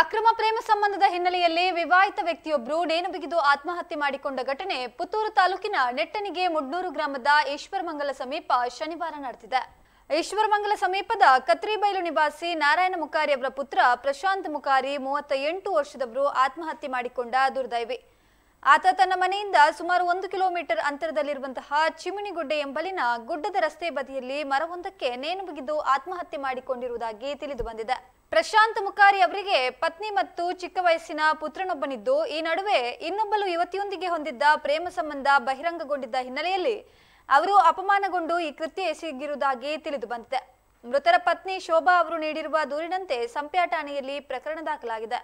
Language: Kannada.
ಅಕ್ರಮ ಪ್ರೇಮ ಸಂಬಂಧದ ಹಿನ್ನೆಲೆಯಲ್ಲಿ ವಿವಾಹಿತ ವ್ಯಕ್ತಿಯೊಬ್ಬರು ನೇಣು ಬಿಗಿದು ಆತ್ಮಹತ್ಯೆ ಮಾಡಿಕೊಂಡ ಘಟನೆ ಪುತ್ತೂರು ತಾಲೂಕಿನ ನೆಟ್ಟನಿಗೆ ಮುಡ್ನೂರು ಗ್ರಾಮದ ಈಶ್ವರಮಂಗಲ ಸಮೀಪ ಶನಿವಾರ ನಡೆದಿದೆ ಈಶ್ವರಮಂಗಲ ಸಮೀಪದ ಕತ್ರಿಬೈಲು ನಿವಾಸಿ ನಾರಾಯಣ ಮುಖಾರಿ ಅವರ ಪುತ್ರ ಪ್ರಶಾಂತ್ ಮುಖಾರಿ ಮೂವತ್ತ ಎಂಟು ವರ್ಷದವರು ಆತ್ಮಹತ್ಯೆ ಮಾಡಿಕೊಂಡ ದುರ್ದೈವಿ ಆತ ತನ್ನ ಮನೆಯಿಂದ ಸುಮಾರು ಒಂದು ಕಿಲೋಮೀಟರ್ ಅಂತರದಲ್ಲಿರುವಂತಹ ಚಿಮುಣಿಗುಡ್ಡೆ ಎಂಬಲಿನ ಗುಡ್ಡದ ರಸ್ತೆ ಬದಿಯಲ್ಲಿ ಮರವೊಂದಕ್ಕೆ ನೇಣು ಬಿಗಿದು ಆತ್ಮಹತ್ಯೆ ಮಾಡಿಕೊಂಡಿರುವುದಾಗಿ ತಿಳಿದು ಬಂದಿದೆ ಪ್ರಶಾಂತ್ ಮುಖಾರಿ ಅವರಿಗೆ ಪತ್ನಿ ಮತ್ತು ಚಿಕ್ಕ ವಯಸ್ಸಿನ ಪುತ್ರನೊಬ್ಬನಿದ್ದು ಈ ನಡುವೆ ಇನ್ನೊಬ್ಬಲು ಯುವತಿಯೊಂದಿಗೆ ಹೊಂದಿದ್ದ ಪ್ರೇಮ ಸಂಬಂಧ ಬಹಿರಂಗಗೊಂಡಿದ್ದ ಹಿನ್ನೆಲೆಯಲ್ಲಿ ಅವರು ಅಪಮಾನಗೊಂಡು ಈ ಕೃತ್ಯ ಎಸಗಿರುವುದಾಗಿ ತಿಳಿದು ಬಂದಿದೆ ಮೃತರ ಪತ್ನಿ ಶೋಭಾ ಅವರು ನೀಡಿರುವ ದೂರಿನಂತೆ ಸಂಪ್ಯಾ ಠಾಣೆಯಲ್ಲಿ ಪ್ರಕರಣ ದಾಖಲಾಗಿದೆ